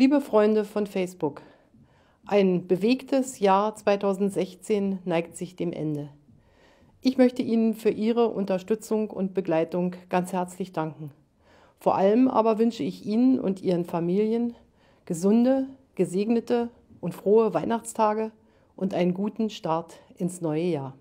Liebe Freunde von Facebook, ein bewegtes Jahr 2016 neigt sich dem Ende. Ich möchte Ihnen für Ihre Unterstützung und Begleitung ganz herzlich danken. Vor allem aber wünsche ich Ihnen und Ihren Familien gesunde, gesegnete und frohe Weihnachtstage und einen guten Start ins neue Jahr.